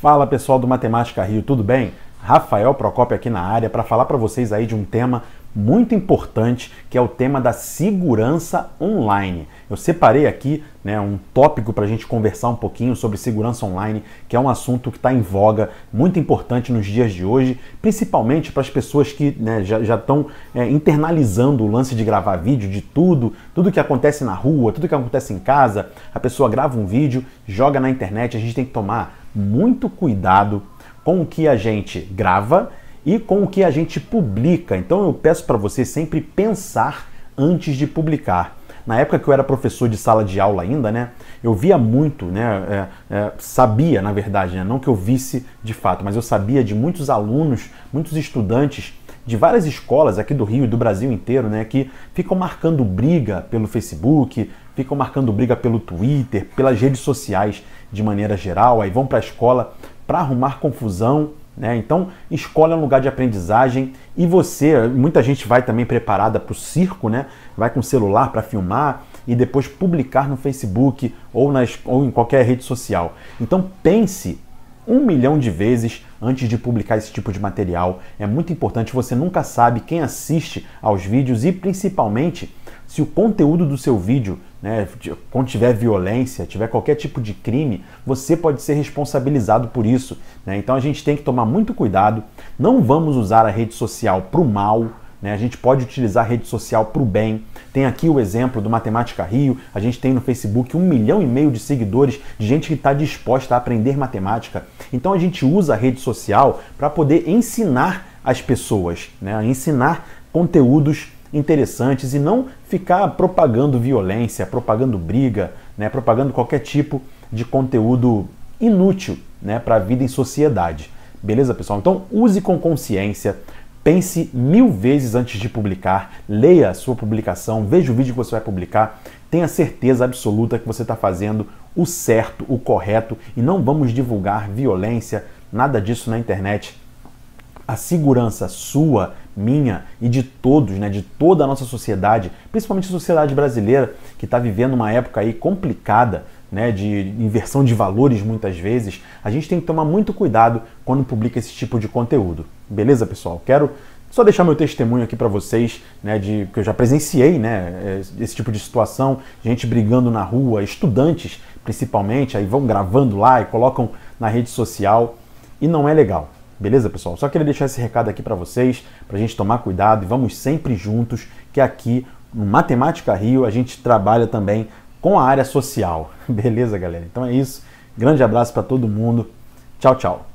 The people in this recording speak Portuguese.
Fala pessoal do Matemática Rio, tudo bem? Rafael Procópio aqui na área para falar para vocês aí de um tema muito importante, que é o tema da segurança online. Eu separei aqui né, um tópico para a gente conversar um pouquinho sobre segurança online, que é um assunto que está em voga, muito importante nos dias de hoje, principalmente para as pessoas que né, já estão é, internalizando o lance de gravar vídeo de tudo, tudo que acontece na rua, tudo que acontece em casa. A pessoa grava um vídeo, joga na internet, a gente tem que tomar muito cuidado com o que a gente grava e com o que a gente publica. Então eu peço para você sempre pensar antes de publicar. Na época que eu era professor de sala de aula ainda, né, eu via muito, né, é, é, sabia na verdade, né, não que eu visse de fato, mas eu sabia de muitos alunos, muitos estudantes de várias escolas aqui do Rio e do Brasil inteiro, né, que ficam marcando briga pelo Facebook, ficam marcando briga pelo Twitter, pelas redes sociais de maneira geral, aí vão para a escola para arrumar confusão. Né? Então, escolha um lugar de aprendizagem e você, muita gente vai também preparada para o circo, né? vai com celular para filmar e depois publicar no Facebook ou, nas, ou em qualquer rede social. Então, pense um milhão de vezes antes de publicar esse tipo de material. É muito importante, você nunca sabe quem assiste aos vídeos e principalmente se o conteúdo do seu vídeo né, quando tiver violência, tiver qualquer tipo de crime, você pode ser responsabilizado por isso. Né? Então a gente tem que tomar muito cuidado. Não vamos usar a rede social para o mal. Né? A gente pode utilizar a rede social para o bem. Tem aqui o exemplo do Matemática Rio. A gente tem no Facebook um milhão e meio de seguidores de gente que está disposta a aprender matemática. Então a gente usa a rede social para poder ensinar as pessoas, né? ensinar conteúdos interessantes e não ficar propagando violência, propagando briga, né, propagando qualquer tipo de conteúdo inútil né, para a vida em sociedade. Beleza, pessoal? Então use com consciência, pense mil vezes antes de publicar, leia a sua publicação, veja o vídeo que você vai publicar, tenha certeza absoluta que você está fazendo o certo, o correto e não vamos divulgar violência, nada disso na internet a segurança sua, minha e de todos, né, de toda a nossa sociedade, principalmente a sociedade brasileira, que está vivendo uma época aí complicada, né, de inversão de valores muitas vezes, a gente tem que tomar muito cuidado quando publica esse tipo de conteúdo. Beleza, pessoal? Quero só deixar meu testemunho aqui para vocês, né, de que eu já presenciei, né, eh, esse tipo de situação, gente brigando na rua, estudantes principalmente, aí vão gravando lá e colocam na rede social e não é legal. Beleza, pessoal? Só queria deixar esse recado aqui para vocês, para a gente tomar cuidado e vamos sempre juntos, que aqui no Matemática Rio a gente trabalha também com a área social. Beleza, galera? Então é isso. Grande abraço para todo mundo. Tchau, tchau.